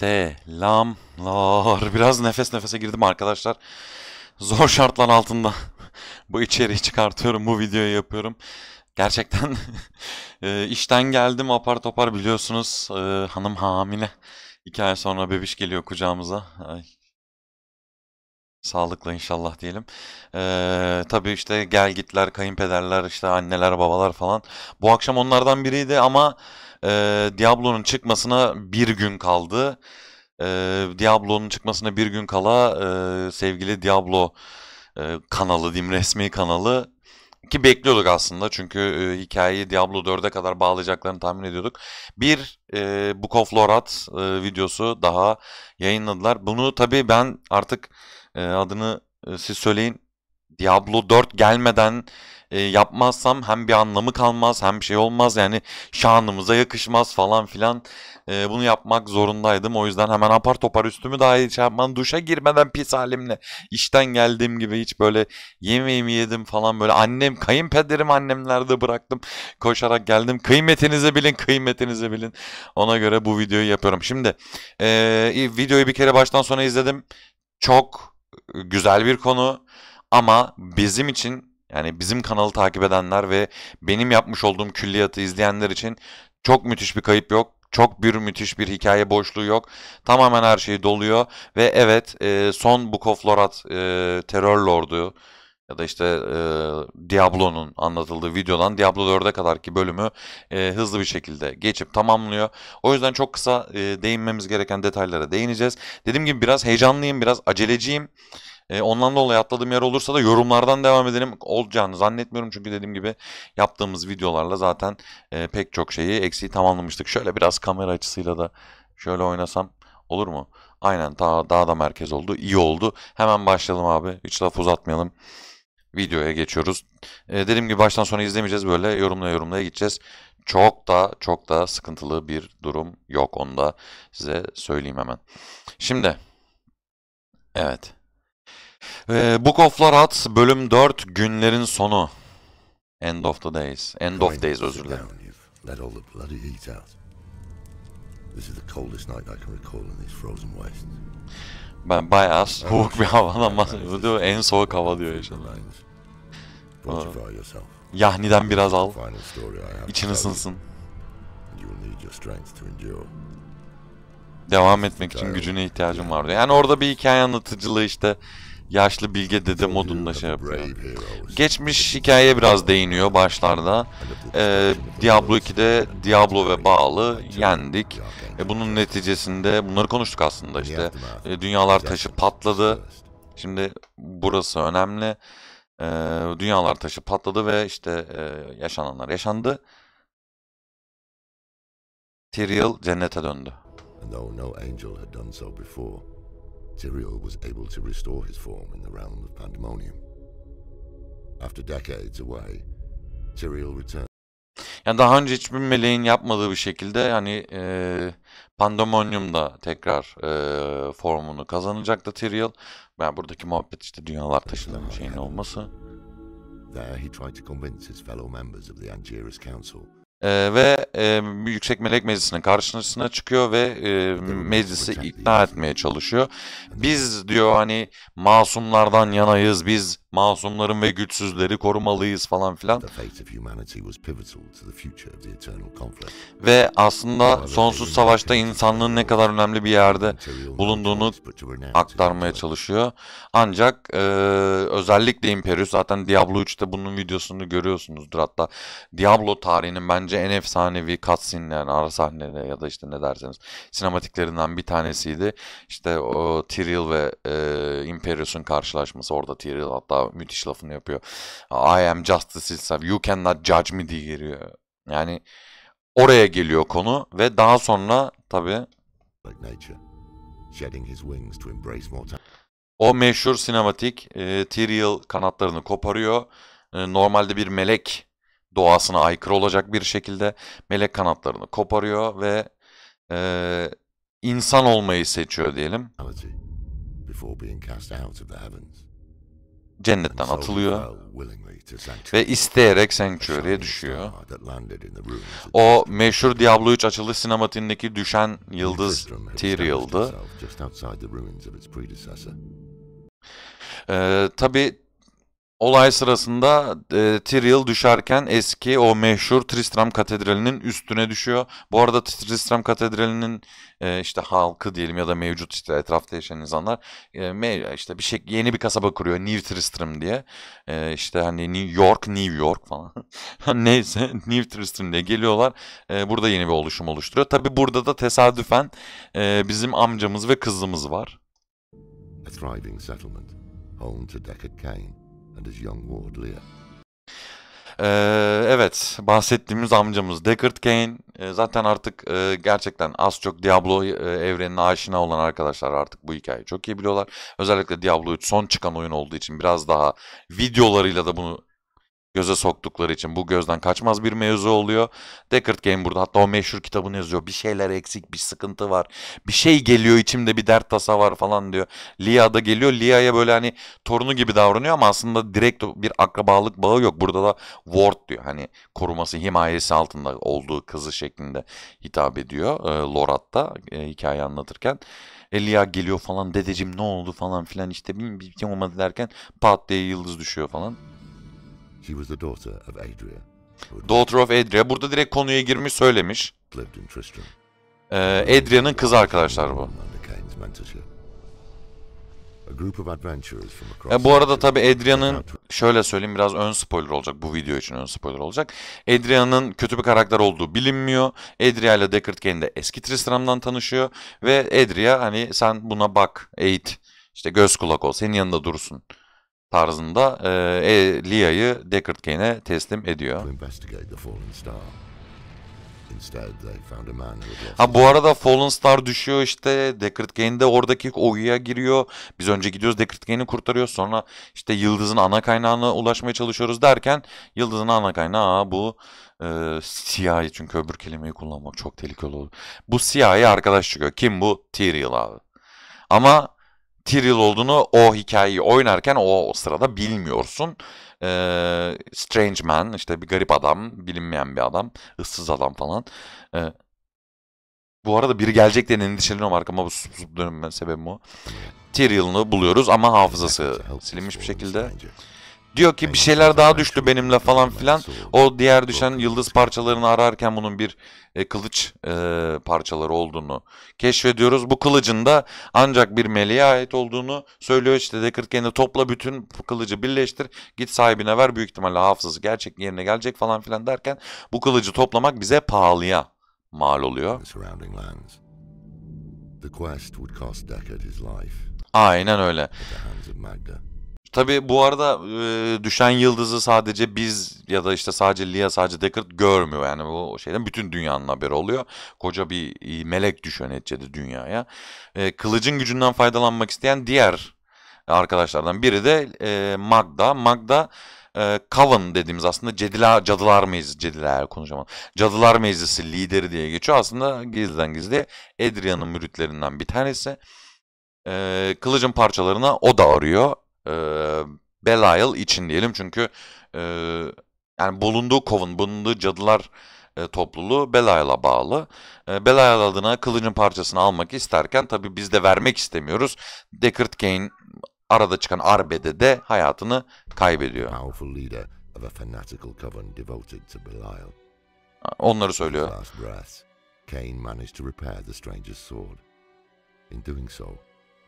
Selamlar. Biraz nefes nefese girdim arkadaşlar. Zor şartlar altında bu içeriği çıkartıyorum, bu videoyu yapıyorum. Gerçekten e, işten geldim apar topar biliyorsunuz e, hanım hamile. İki ay sonra bebiş geliyor kucağımıza. Ay, Sağlıkla inşallah diyelim. Ee, tabii işte gel gitler, kayınpederler, işte anneler, babalar falan. Bu akşam onlardan biriydi ama e, Diablo'nun çıkmasına bir gün kaldı. E, Diablo'nun çıkmasına bir gün kala e, sevgili Diablo e, kanalı diyeyim resmi kanalı ki bekliyorduk aslında çünkü e, hikayeyi Diablo 4'e kadar bağlayacaklarını tahmin ediyorduk. Bir e, Book of Lorat e, videosu daha yayınladılar. Bunu tabii ben artık e, adını e, siz söyleyin. Diablo 4 gelmeden e, yapmazsam hem bir anlamı kalmaz hem bir şey olmaz yani şanımıza yakışmaz falan filan e, bunu yapmak zorundaydım o yüzden hemen apar topar üstümü dahi şey yapmadan duşa girmeden pis halimle işten geldiğim gibi hiç böyle yemeğimi yedim falan böyle annem kayınpederim annemlerde bıraktım koşarak geldim kıymetinizi bilin kıymetinizi bilin ona göre bu videoyu yapıyorum şimdi e, videoyu bir kere baştan sona izledim çok güzel bir konu ama bizim için yani bizim kanalı takip edenler ve benim yapmış olduğum külliyatı izleyenler için çok müthiş bir kayıp yok. Çok bir müthiş bir hikaye boşluğu yok. Tamamen her şey doluyor ve evet e, son Book of Lorat e, terör lordu ya da işte e, Diablo'nun anlatıldığı videodan Diablo 4'e kadar ki bölümü e, hızlı bir şekilde geçip tamamlıyor. O yüzden çok kısa e, değinmemiz gereken detaylara değineceğiz. Dediğim gibi biraz heyecanlıyım, biraz aceleciyim. E, ondan dolayı atladığım yer olursa da yorumlardan devam edelim. Olacağını zannetmiyorum çünkü dediğim gibi yaptığımız videolarla zaten e, pek çok şeyi eksiği tamamlamıştık. Şöyle biraz kamera açısıyla da şöyle oynasam olur mu? Aynen daha, daha da merkez oldu. iyi oldu. Hemen başlayalım abi. Hiç laf uzatmayalım videoya geçiyoruz. E, dediğim gibi baştan sona izlemeyeceğiz böyle yorumla yorumlaya gideceğiz. Çok da çok da sıkıntılı bir durum yok onu da size söyleyeyim hemen. Şimdi evet. E, Book of Lorat bölüm 4 günlerin sonu. End of the days. End of days özür dilerim. This is the coldest night I can recall in these frozen wastes. Ben bayağı soğuk bir havadan bahsediyorum. Diyor, en soğuk hava diyor yaşadım. Yahni'den biraz al. İçin ısınsın. Devam etmek için gücüne ihtiyacım vardı. Yani orada bir hikaye anlatıcılığı işte yaşlı bilge dede modunda şey yapıyor. Geçmiş hikayeye biraz değiniyor başlarda. Ee, Diablo 2'de Diablo ve bağlı yendik. E, bunun neticesinde bunları konuştuk aslında işte. E, dünyalar taşı patladı. Şimdi burası önemli. E, dünyalar taşı patladı ve işte e, yaşananlar yaşandı. Tyrael cennete döndü. And no angel had done so before, Tyrael was able to restore his form in the realm of pandemonium. After decades away, Tyrael returned. Yani daha önce hiçbir meleğin yapmadığı bir şekilde hani e, Pandemonium da tekrar e, formunu da Tyrael. Yani buradaki muhabbet işte dünyalar taşınan şeyin olması. There he tried to convince his fellow members of the Angiras Council e, ve e, Yüksek Melek Meclisi'nin karşısına çıkıyor ve e, meclisi ikna etmeye çalışıyor. Biz diyor hani masumlardan yanayız, biz masumların ve güçsüzleri korumalıyız falan filan. Ve aslında sonsuz savaşta insanlığın ne kadar önemli bir yerde bulunduğunu aktarmaya çalışıyor. Ancak e, özellikle Imperius zaten Diablo 3'te bunun videosunu görüyorsunuzdur hatta. Diablo tarihinin bence bence en efsanevi cutscene'ler, ara sahneleri ya da işte ne derseniz sinematiklerinden bir tanesiydi. İşte o Tyrael ve e, Imperius'un karşılaşması orada Tyrael hatta müthiş lafını yapıyor. I am justice itself, you cannot judge me diye giriyor. Yani oraya geliyor konu ve daha sonra tabi o meşhur sinematik e, Tyrael kanatlarını koparıyor. E, normalde bir melek doğasına aykırı olacak bir şekilde melek kanatlarını koparıyor ve e, insan olmayı seçiyor diyelim. Cennetten atılıyor ve isteyerek Sanctuary'e düşüyor. O meşhur Diablo 3 açılış sinematiğindeki düşen yıldız Tyrael'dı. Ee, tabii Olay sırasında e, Tyriel düşerken eski o meşhur Tristram Katedrali'nin üstüne düşüyor. Bu arada Tristram Katedrali'nin e, işte halkı diyelim ya da mevcut işte etrafta yaşayan insanlar e, işte bir şey yeni bir kasaba kuruyor New Tristram diye. E, işte hani New York, New York falan. Neyse New Tristram diye geliyorlar. E, burada yeni bir oluşum oluşturuyor. Tabi burada da tesadüfen e, bizim amcamız ve kızımız var. A thriving settlement, home to Deckard Cain and his young ward Leah. Ee, evet bahsettiğimiz amcamız Deckard Cain e, zaten artık e, gerçekten az çok Diablo e, evrenine aşina olan arkadaşlar artık bu hikayeyi çok iyi biliyorlar. Özellikle Diablo 3 son çıkan oyun olduğu için biraz daha videolarıyla da bunu göze soktukları için bu gözden kaçmaz bir mevzu oluyor. Deckard Game burada hatta o meşhur kitabını yazıyor. Bir şeyler eksik, bir sıkıntı var. Bir şey geliyor içimde bir dert tasa var falan diyor. Lia da geliyor. Lia'ya böyle hani torunu gibi davranıyor ama aslında direkt bir akrabalık bağı yok. Burada da Ward diyor. Hani koruması, himayesi altında olduğu kızı şeklinde hitap ediyor. E, Lorat'ta e, hikaye anlatırken. Elia geliyor falan dedeciğim ne oldu falan filan işte bir, bir, şey olmadı derken pat diye yıldız düşüyor falan. She was the daughter of Adria. Daughter of Adria. Burada direkt konuya girmiş söylemiş. Ee, Adria'nın kızı arkadaşlar bu. E, bu arada tabi Adria'nın şöyle söyleyeyim biraz ön spoiler olacak bu video için ön spoiler olacak. Adria'nın kötü bir karakter olduğu bilinmiyor. Adria ile Deckard kendi eski Tristram'dan tanışıyor ve Adria hani sen buna bak eğit işte göz kulak ol senin yanında dursun tarzında e, e Leah'yı Deckard Kane'e teslim ediyor. Ha bu arada Fallen Star düşüyor işte. Deckard Kane de oradaki oyuya giriyor. Biz önce gidiyoruz Deckard Kane'i kurtarıyoruz. Sonra işte Yıldız'ın ana kaynağına ulaşmaya çalışıyoruz derken Yıldız'ın ana kaynağı bu e, siyahi çünkü öbür kelimeyi kullanmak çok tehlikeli olur. Bu siyahi arkadaş çıkıyor. Kim bu? Tyrion abi. Ama Tyrael olduğunu o hikayeyi oynarken o, o sırada bilmiyorsun. Ee, Strange Man işte bir garip adam, bilinmeyen bir adam, ıssız adam falan. Ee, bu arada biri gelecek diye endişeleniyorum arkama bu susup dönmemin sebebim o. Tyrael'ını buluyoruz ama hafızası silinmiş bir şekilde. Diyor ki bir şeyler daha düştü benimle falan filan. O diğer düşen yıldız parçalarını ararken bunun bir e, kılıç e, parçaları olduğunu keşfediyoruz. Bu kılıcın da ancak bir meleğe ait olduğunu söylüyor. İşte Deckard kendi topla bütün kılıcı birleştir. Git sahibine ver. Büyük ihtimalle hafızası gerçek yerine gelecek falan filan derken bu kılıcı toplamak bize pahalıya mal oluyor. Aynen öyle. Tabi bu arada e, düşen yıldızı sadece biz ya da işte sadece Lia sadece Deckard görmüyor yani bu şeyden bütün dünyanın haberi oluyor. Koca bir e, melek düşüyor neticede dünyaya. E, kılıcın gücünden faydalanmak isteyen diğer arkadaşlardan biri de e, Magda. Magda e, Coven dediğimiz aslında cedila, cadılar meclisi, cediler konuşamadım. Cadılar meclisi lideri diye geçiyor. Aslında gizliden gizli Edria'nın müritlerinden bir tanesi. E, kılıcın parçalarına o da arıyor e, Belial için diyelim çünkü e, yani bulunduğu kovun, bulunduğu cadılar e, topluluğu Belial'a bağlı. E, Belial adına kılıcın parçasını almak isterken tabi biz de vermek istemiyoruz. Deckard Cain arada çıkan arbede de hayatını kaybediyor. Onları söylüyor. Cain managed to repair the stranger's sword. In doing so,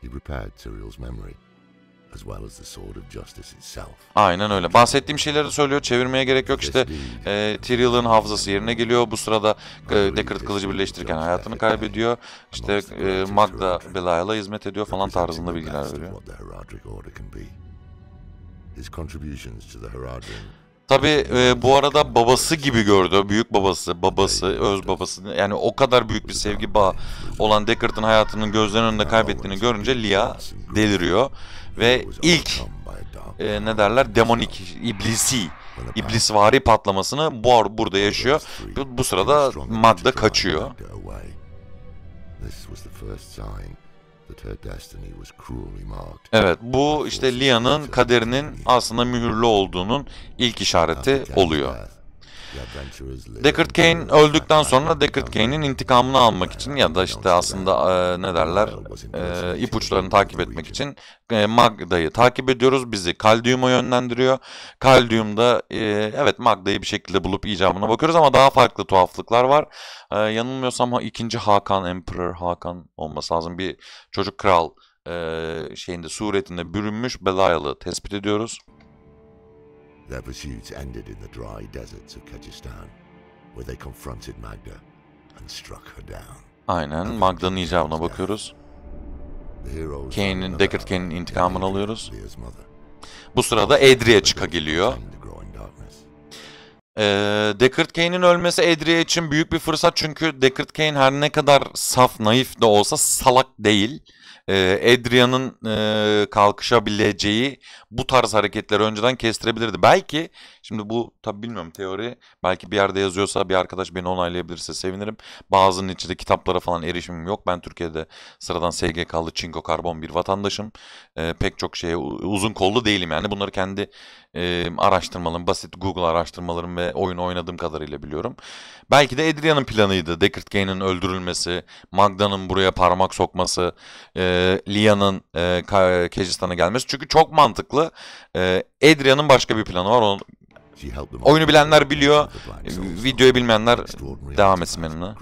he repaired Cyril's memory. Aynen öyle. Bahsettiğim şeyleri söylüyor. Çevirmeye gerek yok. İşte e, Tyrion'ın hafızası yerine geliyor. Bu sırada e, Deckard kılıcı birleştirirken hayatını kaybediyor. İşte e, Magda Belial'a hizmet ediyor falan tarzında bilgiler veriyor. Tabi e, bu arada babası gibi gördü. Büyük babası, babası, öz babası. Yani o kadar büyük bir sevgi bağı olan Deckard'ın hayatının gözlerinin önünde kaybettiğini görünce Lia deliriyor ve ilk e, ne derler demonik iblisi iblisvari patlamasını bu burada yaşıyor. Bu, bu sırada madde kaçıyor. Evet bu işte Lia'nın kaderinin aslında mühürlü olduğunun ilk işareti oluyor. Deckard Kane öldükten sonra Deckard Kane'in intikamını almak için ya da işte aslında e, ne derler e, ipuçlarını takip etmek için e, Magda'yı takip ediyoruz. Bizi Kaldium'a yönlendiriyor. Kaldium'da e, evet Magda'yı bir şekilde bulup icabına bakıyoruz ama daha farklı tuhaflıklar var. E, yanılmıyorsam ikinci Hakan Emperor Hakan olması lazım. Bir çocuk kral e, şeyinde suretinde bürünmüş Belayalı tespit ediyoruz. Their pursuits ended in the dry deserts of Kyrgyzstan, where they confronted Magda and struck her down. Aynen Magda'nın icabına bakıyoruz. Kane'in, Deckard Kane'in intikamını alıyoruz. Bu sırada Edriach'a geliyor. Ee, Deckard Kane'in ölmesi Edria için büyük bir fırsat çünkü Deckard Kane her ne kadar saf, naif de olsa salak değil. Ee, e, Adrian'ın kalkışabileceği bu tarz hareketleri önceden kestirebilirdi. Belki şimdi bu tabi bilmiyorum teori belki bir yerde yazıyorsa bir arkadaş beni onaylayabilirse sevinirim. Bazının içinde kitaplara falan erişimim yok. Ben Türkiye'de sıradan SGK'lı çinko karbon bir vatandaşım. Ee, pek çok şeye uzun kollu değilim yani bunları kendi e, araştırmalarım, basit Google araştırmalarım ve oyunu oynadığım kadarıyla biliyorum. Belki de Adrian'ın planıydı. Deckard Gaine'in öldürülmesi, Magda'nın buraya parmak sokması, e, Lia'nın e, Kejistan'a gelmesi. Çünkü çok mantıklı. E, Adrian'ın başka bir planı var. Onu Oyunu bilenler biliyor, videoyu bilmeyenler devam etsin benimle.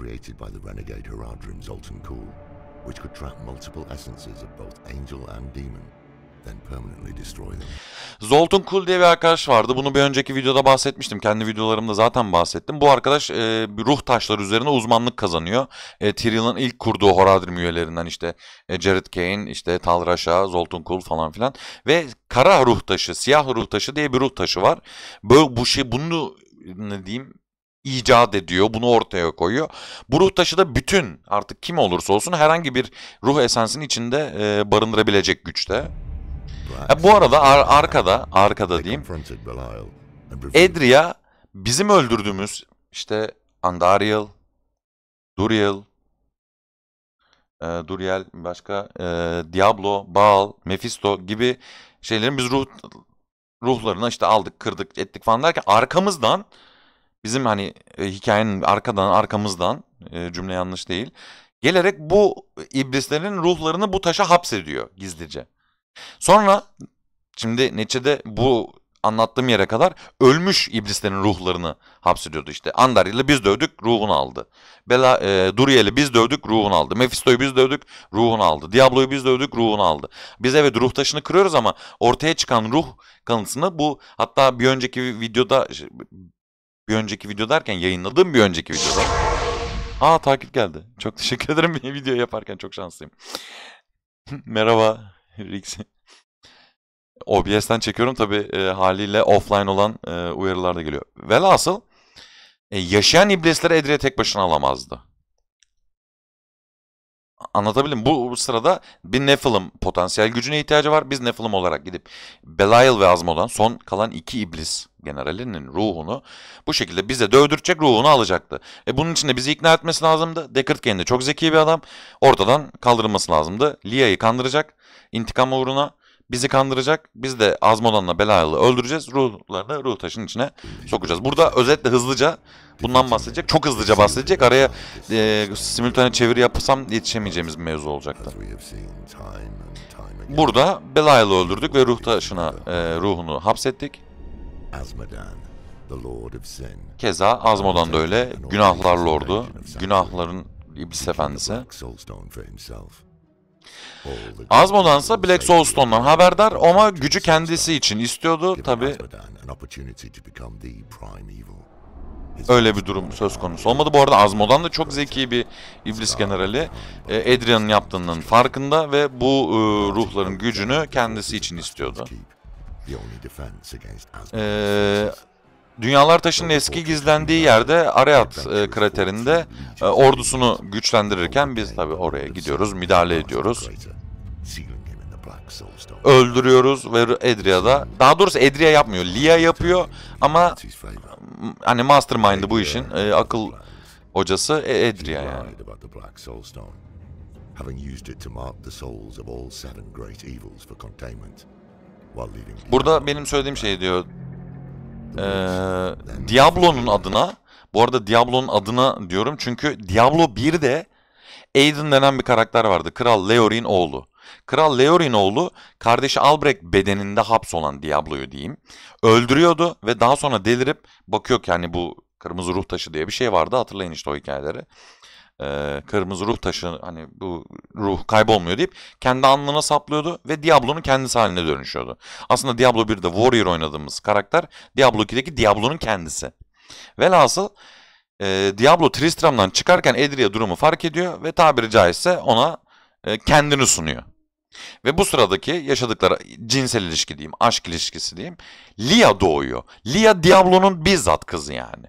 which could trap multiple essences of both angel and demon. Zoltan Kul diye bir arkadaş vardı. Bunu bir önceki videoda bahsetmiştim. Kendi videolarımda zaten bahsettim. Bu arkadaş e, ruh taşları üzerine uzmanlık kazanıyor. E, Tyrion'ın ilk kurduğu Horadrim üyelerinden işte e, Jared Kane, işte Tal Rasha, Zoltan Kul falan filan. Ve kara ruh taşı, siyah ruh taşı diye bir ruh taşı var. Böyle bu şey bunu ne diyeyim icat ediyor, bunu ortaya koyuyor. Bu ruh taşı da bütün artık kim olursa olsun herhangi bir ruh esansının içinde e, barındırabilecek güçte. Ha, bu arada ar arkada, arkada diyeyim. Edria bizim öldürdüğümüz işte Andariel, Duriel, e, Duriel başka e, Diablo, Baal, Mephisto gibi şeylerin biz ruh ruhlarını işte aldık, kırdık, ettik falan derken arkamızdan bizim hani e, hikayenin arkadan arkamızdan e, cümle yanlış değil. Gelerek bu iblislerin ruhlarını bu taşa hapsediyor gizlice. Sonra şimdi neçede bu anlattığım yere kadar ölmüş iblislerin ruhlarını hapsediyordu işte. Andarili biz dövdük ruhunu aldı. Bela e, Duriel'i biz dövdük ruhunu aldı. Mephisto'yu biz dövdük ruhunu aldı. Diablo'yu biz dövdük ruhunu aldı. Biz evet ruh taşını kırıyoruz ama ortaya çıkan ruh kanısını bu hatta bir önceki videoda bir önceki video derken yayınladığım bir önceki videoda. Aa takip geldi. Çok teşekkür ederim video yaparken çok şanslıyım. Merhaba. Riggs'i. OBS'ten çekiyorum tabi e, haliyle offline olan e, uyarılar da geliyor. Velhasıl e, yaşayan iblisleri Edre'ye tek başına alamazdı. Anlatabilirim. Bu sırada bir Nephilim potansiyel gücüne ihtiyacı var. Biz Nephilim olarak gidip Belial ve Azmo'dan son kalan iki iblis generalinin ruhunu bu şekilde bize dövdürtecek ruhunu alacaktı. E bunun için de bizi ikna etmesi lazımdı. Deckard kendi çok zeki bir adam. Ortadan kaldırılması lazımdı. Lia'yı kandıracak intikam uğruna bizi kandıracak. Biz de Azmodan'la Belayalı öldüreceğiz. Ruhlarını ruh taşının içine sokacağız. Burada özetle hızlıca bundan bahsedecek. Çok hızlıca bahsedecek. Araya e, simültane çeviri yapsam yetişemeyeceğimiz bir mevzu olacaktı. Burada Belayalı öldürdük ve ruh taşına e, ruhunu hapsettik. Keza Azmodan da öyle. Günahlar Lordu. Günahların İblis Efendisi. Azmodansa Black Soulstone'dan haberdar ama gücü kendisi için istiyordu tabi. Öyle bir durum söz konusu olmadı. Bu arada Azmodan da çok zeki bir iblis generali. E, Adrian'ın yaptığının farkında ve bu e, ruhların gücünü kendisi için istiyordu. Ee, Dünyalar Taşı'nın eski gizlendiği yerde Areat e, kraterinde e, ordusunu güçlendirirken biz tabi oraya gidiyoruz, müdahale ediyoruz. Öldürüyoruz ve Edria'da, daha doğrusu Edria yapmıyor, Lia yapıyor ama hani mastermind'i bu işin, e, akıl hocası e, Edria yani. Burada benim söylediğim şey diyor, e, Diablo'nun adına bu arada Diablo'nun adına diyorum çünkü Diablo 1'de Aiden denen bir karakter vardı. Kral Leorin oğlu. Kral Leorin oğlu kardeşi Albrecht bedeninde hapsolan Diablo'yu diyeyim. Öldürüyordu ve daha sonra delirip bakıyor ki hani bu kırmızı ruh taşı diye bir şey vardı hatırlayın işte o hikayeleri. E, kırmızı ruh taşı hani bu ruh kaybolmuyor deyip kendi alnına saplıyordu ve Diablo'nun kendisi haline dönüşüyordu. Aslında Diablo 1'de Warrior oynadığımız karakter Diablo 2'deki Diablo'nun kendisi. Velhasıl e, Diablo Tristram'dan çıkarken Edria durumu fark ediyor ve tabiri caizse ona e, kendini sunuyor. Ve bu sıradaki yaşadıkları cinsel ilişki diyeyim, aşk ilişkisi diyeyim. Lia doğuyor. Lia Diablo'nun bizzat kızı yani.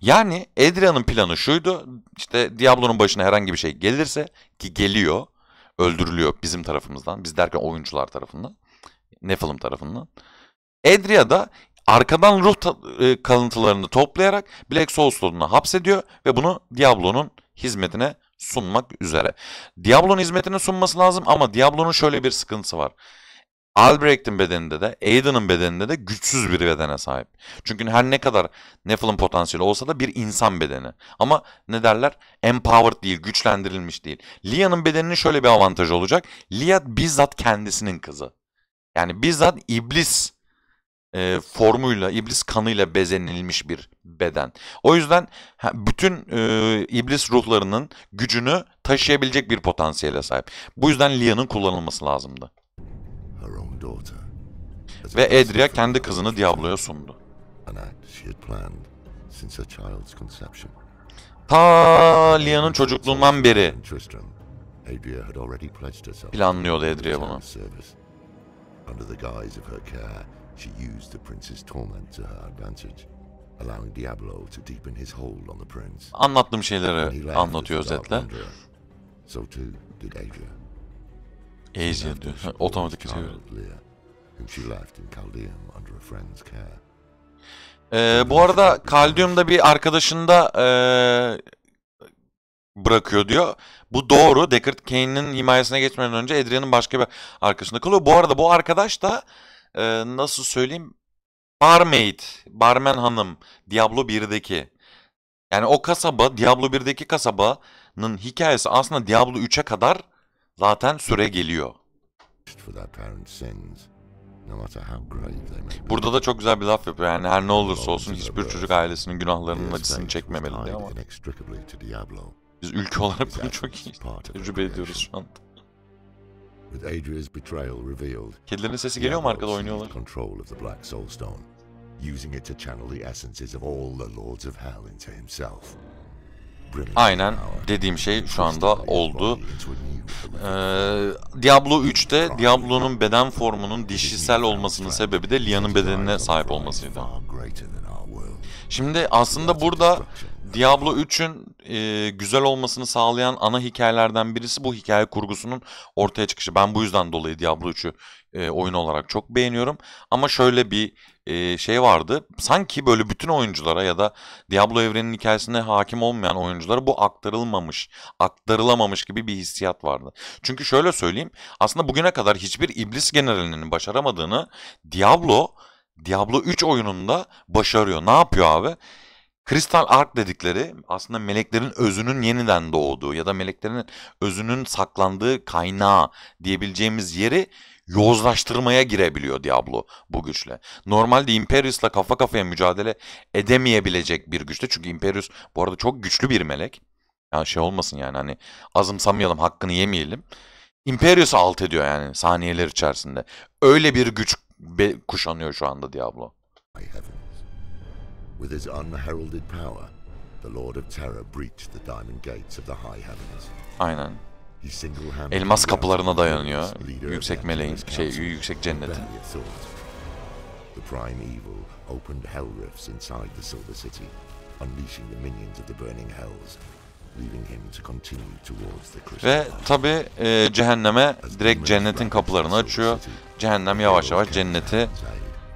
Yani Adrian'ın planı şuydu. İşte Diablo'nun başına herhangi bir şey gelirse ki geliyor. Öldürülüyor bizim tarafımızdan. Biz derken oyuncular tarafından. Nephilim tarafından. Edria da arkadan ruh e, kalıntılarını toplayarak Black Soulstone'u hapsediyor ve bunu Diablo'nun hizmetine sunmak üzere. Diablo'nun hizmetine sunması lazım ama Diablo'nun şöyle bir sıkıntısı var. Albrecht'in bedeninde de, Aiden'ın bedeninde de güçsüz bir bedene sahip. Çünkü her ne kadar Neffle'ın potansiyeli olsa da bir insan bedeni. Ama ne derler? Empowered değil, güçlendirilmiş değil. Lia'nın bedeninin şöyle bir avantajı olacak. Lia bizzat kendisinin kızı. Yani bizzat iblis e, formuyla, iblis kanıyla bezenilmiş bir beden. O yüzden bütün e, iblis ruhlarının gücünü taşıyabilecek bir potansiyele sahip. Bu yüzden Lia'nın kullanılması lazımdı. Ve Edria kendi kızını Diablo'ya sundu. Ta Lia'nın çocukluğundan beri planlıyordu Edria bunu. Under the guise of her care, she used the prince's torment to her advantage, allowing Diablo to deepen his hold on the prince. Anlattığım şeyleri anlatıyor özetle. So too did Adria. Asian diyor. Ha, otomatik çeviriyor. Şey. Ee, bu arada Kaldium'da bir arkadaşında ee, bırakıyor diyor. Bu doğru. Deckard Cain'in himayesine geçmeden önce Adrian'ın başka bir arkasında kalıyor. Bu arada bu arkadaş da e, nasıl söyleyeyim barmaid, barmen hanım Diablo 1'deki. Yani o kasaba Diablo 1'deki kasabanın hikayesi aslında Diablo 3'e kadar Zaten süre geliyor. Burada da çok güzel bir laf yapıyor. Yani her ne olursa olsun hiçbir çocuk ailesinin günahlarının acısını çekmemeli diye ama. Biz ülke olarak bunu çok iyi tecrübe ediyoruz şu anda. Kedilerin sesi geliyor mu arkada oynuyorlar? Using it to channel the essences of all the lords of hell into himself. Aynen dediğim şey şu anda oldu. Ee, Diablo 3'te Diablo'nun beden formunun dişisel olmasının sebebi de Lia'nın bedenine sahip olmasıydı. Şimdi aslında burada Diablo 3'ün e, güzel olmasını sağlayan ana hikayelerden birisi bu hikaye kurgusunun ortaya çıkışı. Ben bu yüzden dolayı Diablo 3'ü e, oyun olarak çok beğeniyorum. Ama şöyle bir e, şey vardı. Sanki böyle bütün oyunculara ya da Diablo evreninin hikayesine hakim olmayan oyunculara bu aktarılmamış, aktarılamamış gibi bir hissiyat vardı. Çünkü şöyle söyleyeyim. Aslında bugüne kadar hiçbir iblis generalinin başaramadığını Diablo Diablo 3 oyununda başarıyor. Ne yapıyor abi? Kristal Ark dedikleri aslında meleklerin özünün yeniden doğduğu ya da meleklerin özünün saklandığı kaynağı diyebileceğimiz yeri yozlaştırmaya girebiliyor Diablo bu güçle. Normalde Imperius'la kafa kafaya mücadele edemeyebilecek bir güçte. Çünkü Imperius bu arada çok güçlü bir melek. Yani şey olmasın yani hani azımsamayalım hakkını yemeyelim. Imperius'u alt ediyor yani saniyeler içerisinde. Öyle bir güç kuşanıyor şu anda Diablo. With his unheralded power, the Lord of Terror breached the diamond gates of the high heavens. Aynen. Elmas kapılarına dayanıyor. Yüksek meleğin, şey, yüksek cennetin. Ve tabi e, cehenneme direkt cennetin kapılarını açıyor. Cehennem yavaş yavaş cenneti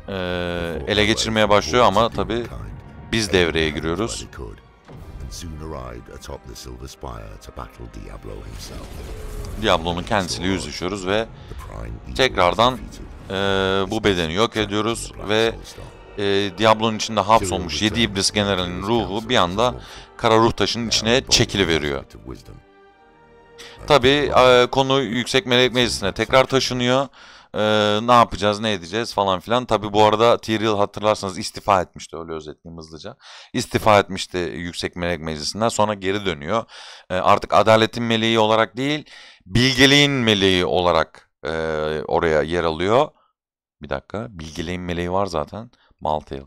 e, ele geçirmeye başlıyor ama tabi biz devreye giriyoruz soon arrived atop the Silver Spire to battle Diablo himself. Diablo'nun kendisiyle yüzleşiyoruz ve tekrardan e, bu bedeni yok ediyoruz ve e, Diablo'nun içinde hapsolmuş 7 iblis generalinin ruhu bir anda kara ruh taşının içine çekili veriyor. Tabi e, konu Yüksek Melek Meclisi'ne tekrar taşınıyor ee, ne yapacağız ne edeceğiz falan filan. Tabi bu arada Tyriel hatırlarsanız istifa etmişti öyle özetleyeyim hızlıca. İstifa etmişti Yüksek Melek Meclisi'nden sonra geri dönüyor. Ee, artık adaletin meleği olarak değil bilgeliğin meleği olarak e, oraya yer alıyor. Bir dakika bilgeliğin meleği var zaten Maltail.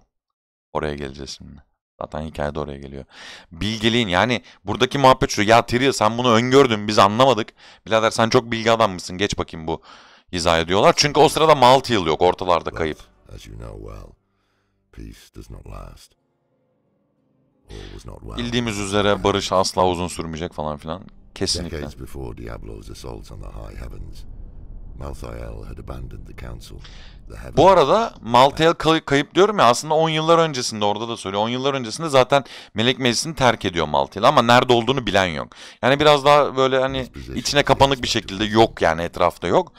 Oraya geleceğiz şimdi. Zaten hikaye de oraya geliyor. Bilgeliğin yani buradaki muhabbet şu. Ya Tyrion sen bunu öngördün biz anlamadık. Birader sen çok bilgi adammışsın geç bakayım bu izah ediyorlar. Çünkü o sırada Maltiel yok ortalarda kayıp. Bildiğimiz üzere barış asla uzun sürmeyecek falan filan. Kesinlikle. Bu arada Malta'ya kayıp diyorum ya aslında 10 yıllar öncesinde orada da söylüyor. 10 yıllar öncesinde zaten Melek Meclisi'ni terk ediyor Malta'yla ama nerede olduğunu bilen yok. Yani biraz daha böyle hani içine kapanık bir şekilde yok yani etrafta yok.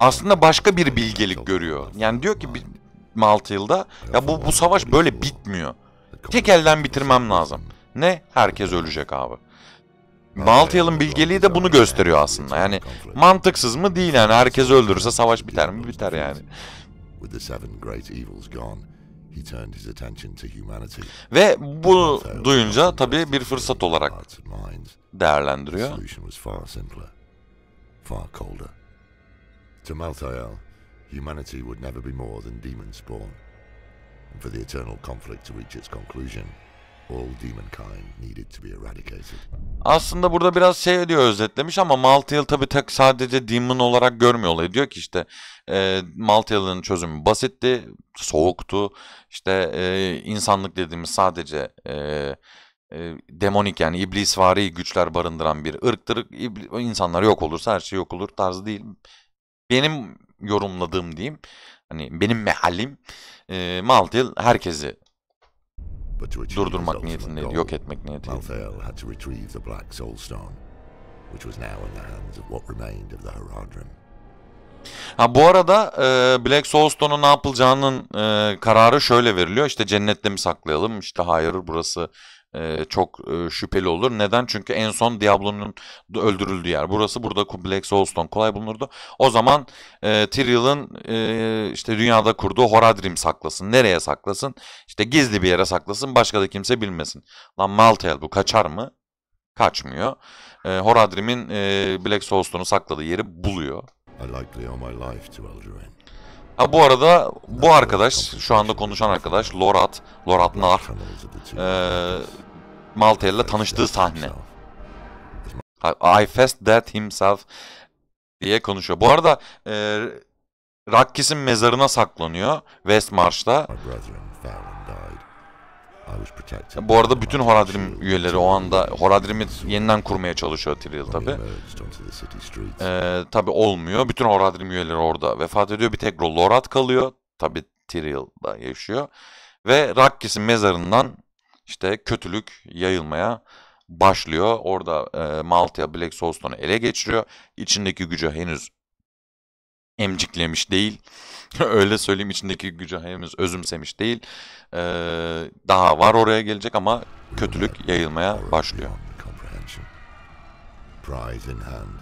Aslında başka bir bilgelik görüyor. Yani diyor ki Malta'yla ya bu, bu savaş böyle bitmiyor. Tek elden bitirmem lazım. Ne? Herkes ölecek abi. Maltyalı'nın bilgeliği de bunu gösteriyor aslında. Yani mantıksız mı değil yani herkes öldürürse savaş biter mi biter yani. Ve bu duyunca tabii bir fırsat olarak değerlendiriyor. Aslında burada biraz şey diyor özetlemiş ama Malthiel tabi tek sadece demon olarak görmüyorlar Diyor ki işte e, Malthiel'in çözümü basitti, soğuktu. İşte e, insanlık dediğimiz sadece e, e demonik yani iblisvari güçler barındıran bir ırktır. İblis, insanlar yok olursa her şey yok olur tarzı değil. Benim yorumladığım diyeyim hani benim mehalim e, Maltil herkesi durdurmak niyetindeydi, yok etmek niyetiydi. Malthael had to retrieve the Black Soul which was now in the hands of what remained of the Haradrim. Ha bu arada e, Black Soulstone'un ne yapılacağının e, kararı şöyle veriliyor. İşte cennette mi saklayalım? İşte hayır burası e, çok e, şüpheli olur. Neden? Çünkü en son Diablo'nun öldürüldüğü yer. Burası burada Black Soulstone kolay bulunurdu. O zaman e, Tyrion'ın e, işte dünyada kurduğu Horadrim saklasın. Nereye saklasın? İşte gizli bir yere saklasın. Başka da kimse bilmesin. Lan Maltael bu kaçar mı? Kaçmıyor. E, Horadrim'in e, Black Soulstone'u sakladığı yeri buluyor. I likely on my life to Ha bu arada bu arkadaş, şu anda konuşan arkadaş Lorat, Lorat Nar, ee, Malta'yla tanıştığı sahne. I fast that himself diye konuşuyor. Bu arada e, Rakkis'in mezarına saklanıyor West Marsh'ta. Bu arada bütün Horadrim üyeleri o anda Horadrim'i yeniden kurmaya çalışıyor Tyrael tabi. Ee, tabi olmuyor. Bütün Horadrim üyeleri orada vefat ediyor. Bir tek Lorat kalıyor. Tabi Tyrael'da yaşıyor. Ve Rakkis'in mezarından işte kötülük yayılmaya başlıyor. Orada e, Malta'ya Black Soulstone'u ele geçiriyor. İçindeki gücü henüz emciklemiş değil. Öyle söyleyeyim içindeki gücü henüz özümsemiş değil. Ee, daha var oraya gelecek ama kötülük yayılmaya başlıyor. Prize in hand,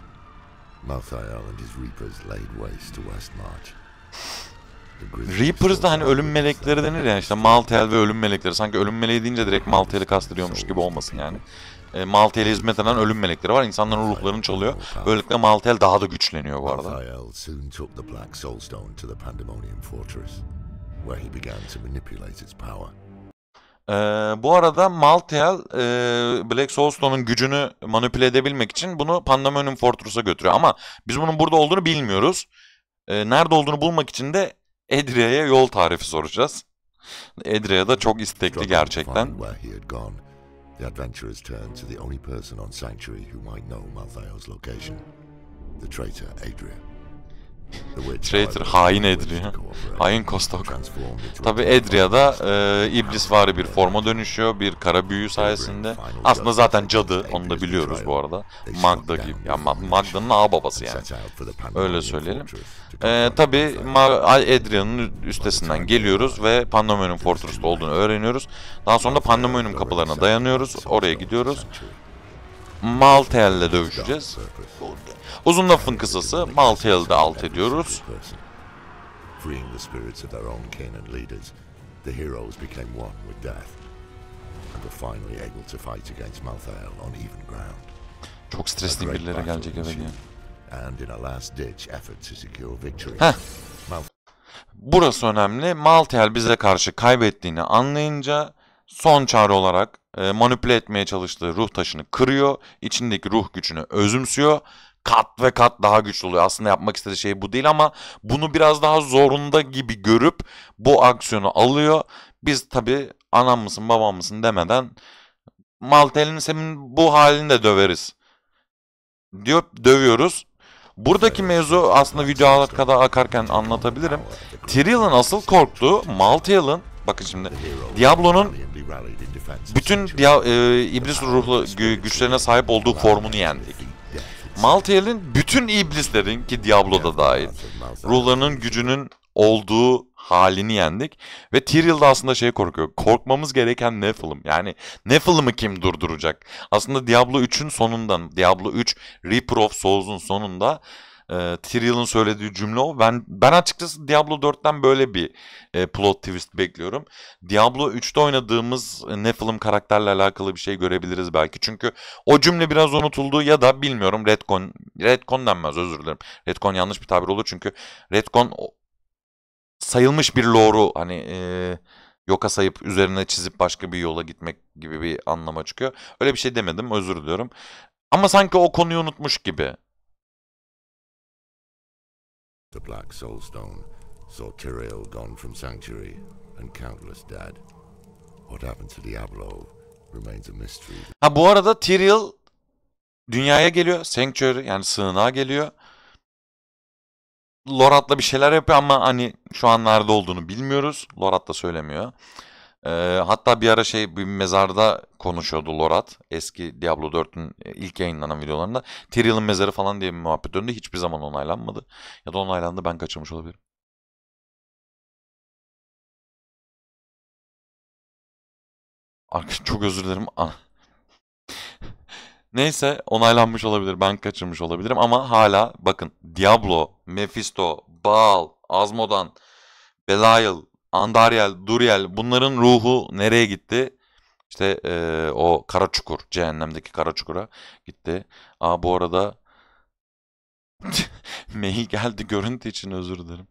Malthai Island is Reapers laid waste to West March. Reapers'da hani ölüm melekleri denir ya işte Maltel ve ölüm melekleri. Sanki ölüm meleği deyince direkt Maltel'i kastırıyormuş gibi olmasın yani e, Maltel'e hizmet eden ölüm melekleri var. İnsanların ruhlarını çalıyor. Böylelikle Maltel daha da güçleniyor bu arada. Ee, bu arada Maltel e, Black Soulstone'un gücünü manipüle edebilmek için bunu Pandemonium Fortress'a götürüyor. Ama biz bunun burada olduğunu bilmiyoruz. E, nerede olduğunu bulmak için de Edria'ya yol tarifi soracağız. Edria da çok istekli gerçekten. The adventurers turn to the only person on Sanctuary who might know Maltheo's location, the traitor Adria. Traitor, hain Edria. Hain Kostok. Tabi Edria'da e, iblis var bir forma dönüşüyor bir kara büyü sayesinde. Aslında zaten cadı onu da biliyoruz bu arada. Magda gibi. Ya Magda'nın ağ babası yani. Öyle söyleyelim. E, Tabi Edria'nın üstesinden geliyoruz ve Pandemonium Fortress'ta olduğunu öğreniyoruz. Daha sonra da Pandemonium kapılarına dayanıyoruz. Oraya gidiyoruz. Maltel ile dövüşeceğiz. Uzun lafın kısası Maltel'i de alt ediyoruz. Freeing the spirits of their own kin and leaders, the heroes became one with death and were finally able to fight against Malthael on even ground. Çok stresli birlere gelecek evet ya. And in a last ditch effort to secure victory. Heh. Burası önemli. Maltel bize karşı kaybettiğini anlayınca son çare olarak e, manipüle etmeye çalıştığı ruh taşını kırıyor. içindeki ruh gücünü özümsüyor. Kat ve kat daha güçlü oluyor. Aslında yapmak istediği şey bu değil ama bunu biraz daha zorunda gibi görüp bu aksiyonu alıyor. Biz tabi anam mısın babam mısın demeden Maltel'in senin bu halini de döveriz. Diyor dövüyoruz. Buradaki mevzu aslında video kadar akarken anlatabilirim. Tyrion'ın asıl korktuğu Maltel'in bakın şimdi. Diablo'nun bütün Dia e, iblis ruhlu gü güçlerine sahip olduğu formunu yendik. Maltael'in bütün iblislerin ki Diablo'da dahil ruhlarının gücünün olduğu halini yendik. Ve Tyrael de aslında şey korkuyor. Korkmamız gereken Nephilim. Yani Nephilim'i kim durduracak? Aslında Diablo 3'ün sonundan, Diablo 3 Reaper of Souls'un sonunda e, ee, Tyrion'un söylediği cümle o. Ben ben açıkçası Diablo 4'ten böyle bir e, plot twist bekliyorum. Diablo 3'te oynadığımız e, Nephilim karakterle alakalı bir şey görebiliriz belki. Çünkü o cümle biraz unutuldu ya da bilmiyorum Redcon Redcon denmez özür dilerim. Redcon yanlış bir tabir olur çünkü Redcon sayılmış bir lore'u hani e, yoka sayıp üzerine çizip başka bir yola gitmek gibi bir anlama çıkıyor. Öyle bir şey demedim özür diliyorum. Ama sanki o konuyu unutmuş gibi. The Black Soulstone, saw Tyrael gone from Sanctuary, and countless dead. What happened to Diablo remains a mystery. Ha bu arada Tyrael dünyaya geliyor. Sanctuary yani sığınağa geliyor. Lorat'la bir şeyler yapıyor ama hani şu an nerede olduğunu bilmiyoruz. Lorat da söylemiyor. E, hatta bir ara şey bir mezarda konuşuyordu Lorat. Eski Diablo 4'ün e, ilk yayınlanan videolarında. Tyrion'un mezarı falan diye bir muhabbet döndü. Hiçbir zaman onaylanmadı. Ya da onaylandı ben kaçırmış olabilirim. Arkadaş çok özür dilerim. Ah. Neyse onaylanmış olabilir. Ben kaçırmış olabilirim ama hala bakın Diablo, Mephisto, Baal, Azmodan, Belial, Andaryal, Duriel, bunların ruhu nereye gitti? İşte e, o çukur, cehennemdeki kara çukura gitti. Aa bu arada mail geldi görüntü için özür dilerim.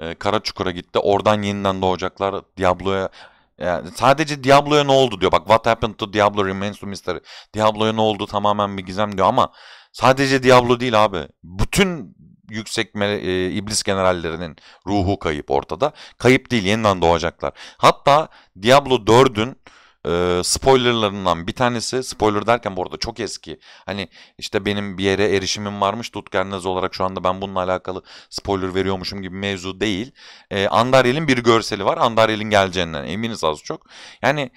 E, kara çukura gitti. Oradan yeniden doğacaklar. Diablo'ya yani sadece Diablo'ya ne oldu diyor. Bak what happened to Diablo remains to mystery. Diablo'ya ne oldu tamamen bir gizem diyor ama sadece Diablo değil abi. Bütün yüksek e, iblis generallerinin ruhu kayıp ortada. Kayıp değil yeniden doğacaklar. Hatta Diablo 4'ün e, spoilerlarından bir tanesi spoiler derken bu arada çok eski hani işte benim bir yere erişimim varmış Tutkernez olarak şu anda ben bununla alakalı spoiler veriyormuşum gibi mevzu değil e, Andaryel'in bir görseli var Andaryel'in geleceğinden eminiz az çok yani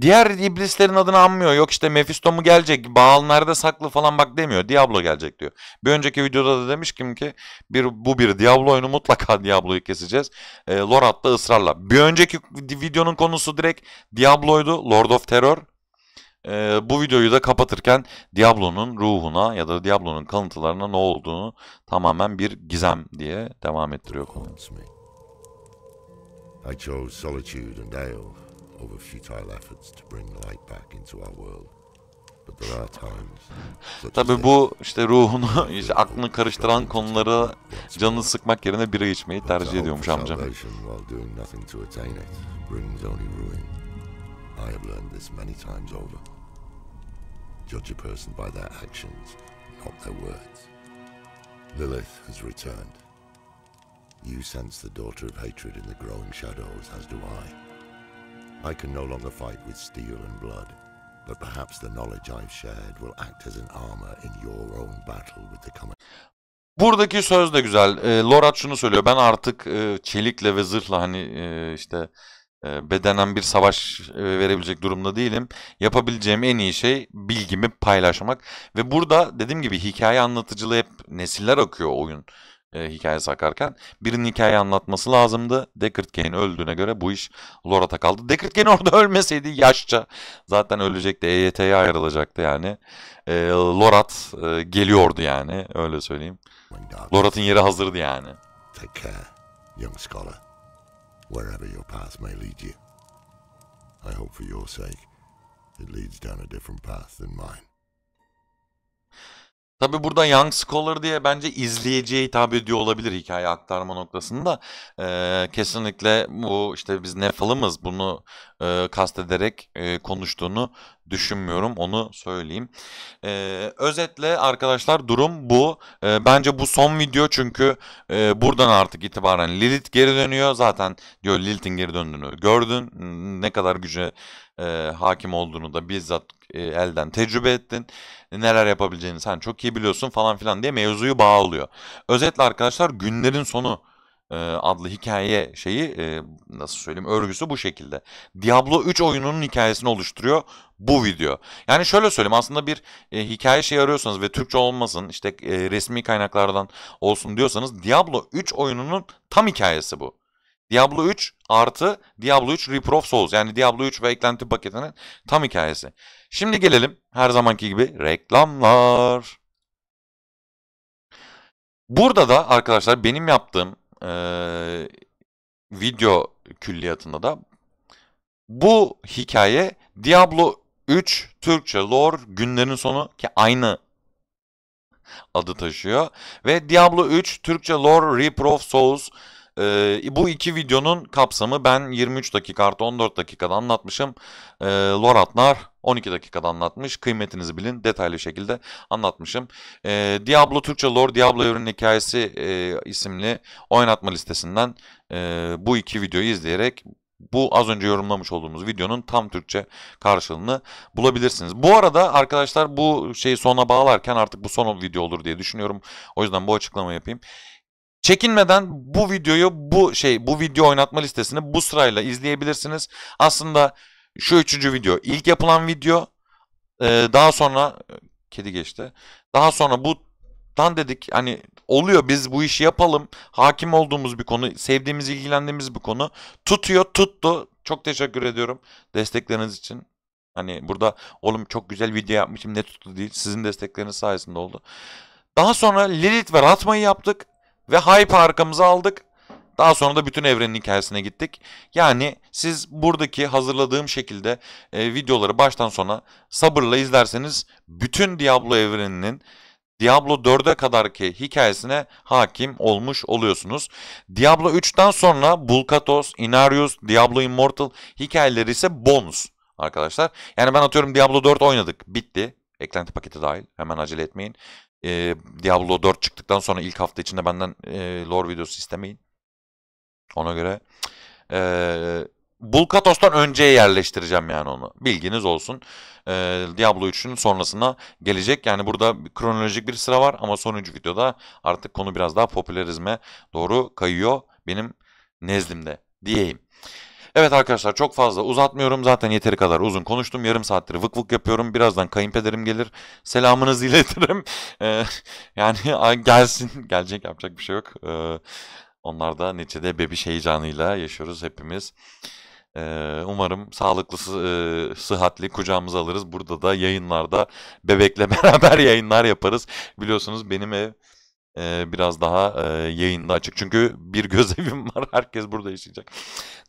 Diğer iblislerin adını anmıyor. Yok işte Mephisto mu gelecek, Baal nerede saklı falan bak demiyor. Diablo gelecek diyor. Bir önceki videoda da demiştim ki bir, bu bir Diablo oyunu mutlaka Diablo'yu keseceğiz. E, ee, Lorat da ısrarla. Bir önceki videonun konusu direkt Diablo'ydu. Lord of Terror. E, bu videoyu da kapatırken Diablo'nun ruhuna ya da Diablo'nun kalıntılarına ne olduğunu tamamen bir gizem diye devam ettiriyor konu. I chose solitude and ale. over futile efforts to bring light back into our world. But there are times, Tabi bu işte ruhunu, işte aklını karıştıran konulara canını sıkmak yerine bira içmeyi tercih ediyormuş amcam. I have learned this many times over. Judge a person by their actions, not their words. Lilith has returned. You sense the daughter of hatred in the growing shadows, as do I. I can no longer fight with steel and blood, but perhaps the knowledge I've shared will act as an armor in your own battle with the common. Buradaki söz de güzel. E, ee, Lorat şunu söylüyor. Ben artık e, çelikle ve zırhla hani e, işte e, bedenen bir savaş e, verebilecek durumda değilim. Yapabileceğim en iyi şey bilgimi paylaşmak. Ve burada dediğim gibi hikaye anlatıcılığı hep nesiller akıyor oyun e, hikayesi akarken birinin hikaye anlatması lazımdı. Deckard Kane öldüğüne göre bu iş Lorat'a kaldı. Deckard Kane orada ölmeseydi yaşça zaten ölecekti. EYT'ye ayrılacaktı yani. E, Lorat e, geliyordu yani öyle söyleyeyim. Lorat'ın yeri hazırdı yani. Take care, young scholar. Wherever your path may lead you. I hope for your sake it leads down a different path than mine. Tabi burada Young Scholar diye bence izleyiciye hitap ediyor olabilir hikaye aktarma noktasında. Ee, kesinlikle bu işte biz ne falımız bunu e, kastederek e, konuştuğunu düşünmüyorum onu söyleyeyim. Ee, özetle arkadaşlar durum bu. Ee, bence bu son video çünkü e, buradan artık itibaren Lilith geri dönüyor. Zaten diyor Lilith'in geri döndüğünü gördün ne kadar güce e, hakim olduğunu da bizzat e, elden tecrübe ettin. E, neler yapabileceğini sen çok iyi biliyorsun falan filan diye mevzuyu bağlıyor. Özetle arkadaşlar günlerin sonu e, adlı hikaye şeyi e, nasıl söyleyeyim örgüsü bu şekilde. Diablo 3 oyununun hikayesini oluşturuyor bu video. Yani şöyle söyleyeyim aslında bir e, hikaye şey arıyorsanız ve Türkçe olmasın işte e, resmi kaynaklardan olsun diyorsanız Diablo 3 oyununun tam hikayesi bu. Diablo 3 artı Diablo 3 Reaper of Souls yani Diablo 3 ve eklenti paketinin tam hikayesi. Şimdi gelelim her zamanki gibi reklamlar. Burada da arkadaşlar benim yaptığım e, video külliyatında da bu hikaye Diablo 3 Türkçe lore günlerin sonu ki aynı adı taşıyor ve Diablo 3 Türkçe lore Reaper of Souls ee, bu iki videonun kapsamı ben 23 dakika artı 14 dakikada anlatmışım. Ee, Loratlar 12 dakikada anlatmış. Kıymetinizi bilin detaylı şekilde anlatmışım. Ee, Diablo Türkçe Lore Diablo Evrenin Hikayesi e, isimli oynatma listesinden e, bu iki videoyu izleyerek bu az önce yorumlamış olduğumuz videonun tam Türkçe karşılığını bulabilirsiniz. Bu arada arkadaşlar bu şeyi sona bağlarken artık bu son video olur diye düşünüyorum. O yüzden bu açıklama yapayım. Çekinmeden bu videoyu bu şey bu video oynatma listesini bu sırayla izleyebilirsiniz. Aslında şu üçüncü video ilk yapılan video ee, daha sonra e, kedi geçti. Daha sonra bu dan dedik hani oluyor biz bu işi yapalım. Hakim olduğumuz bir konu, sevdiğimiz, ilgilendiğimiz bir konu. Tutuyor, tuttu. Çok teşekkür ediyorum destekleriniz için. Hani burada oğlum çok güzel video yapmışım ne tuttu değil. Sizin destekleriniz sayesinde oldu. Daha sonra Lilith ve Ratma'yı yaptık. Ve hype arkamıza aldık. Daha sonra da bütün evrenin hikayesine gittik. Yani siz buradaki hazırladığım şekilde e, videoları baştan sona sabırla izlerseniz bütün Diablo evreninin Diablo 4'e kadarki hikayesine hakim olmuş oluyorsunuz. Diablo 3'ten sonra Bulkatos, Inarius, Diablo Immortal hikayeleri ise bonus arkadaşlar. Yani ben atıyorum Diablo 4 oynadık, bitti. Eklenti paketi dahil. Hemen acele etmeyin e, Diablo 4 çıktıktan sonra ilk hafta içinde benden e, lore videosu istemeyin. Ona göre e, Bulkatos'tan önceye yerleştireceğim yani onu. Bilginiz olsun. E, Diablo 3'ün sonrasına gelecek. Yani burada kronolojik bir sıra var ama sonuncu videoda artık konu biraz daha popülerizme doğru kayıyor benim nezdimde diyeyim. Evet arkadaşlar çok fazla uzatmıyorum. Zaten yeteri kadar uzun konuştum. Yarım saattir vık vık yapıyorum. Birazdan kayınpederim gelir. Selamınızı iletirim. Ee, yani gelsin. Gelecek yapacak bir şey yok. Ee, onlar da neticede bebiş heyecanıyla yaşıyoruz hepimiz. Ee, umarım sağlıklı, sı e, sıhhatli kucağımıza alırız. Burada da yayınlarda bebekle beraber yayınlar yaparız. Biliyorsunuz benim ev e, biraz daha e, yayında açık. Çünkü bir göz evim var. Herkes burada yaşayacak.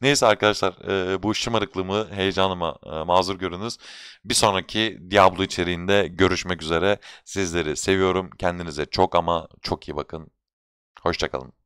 Neyse arkadaşlar e, bu şımarıklığımı, heyecanıma e, mazur görünüz. Bir sonraki Diablo içeriğinde görüşmek üzere. Sizleri seviyorum. Kendinize çok ama çok iyi bakın. Hoşçakalın.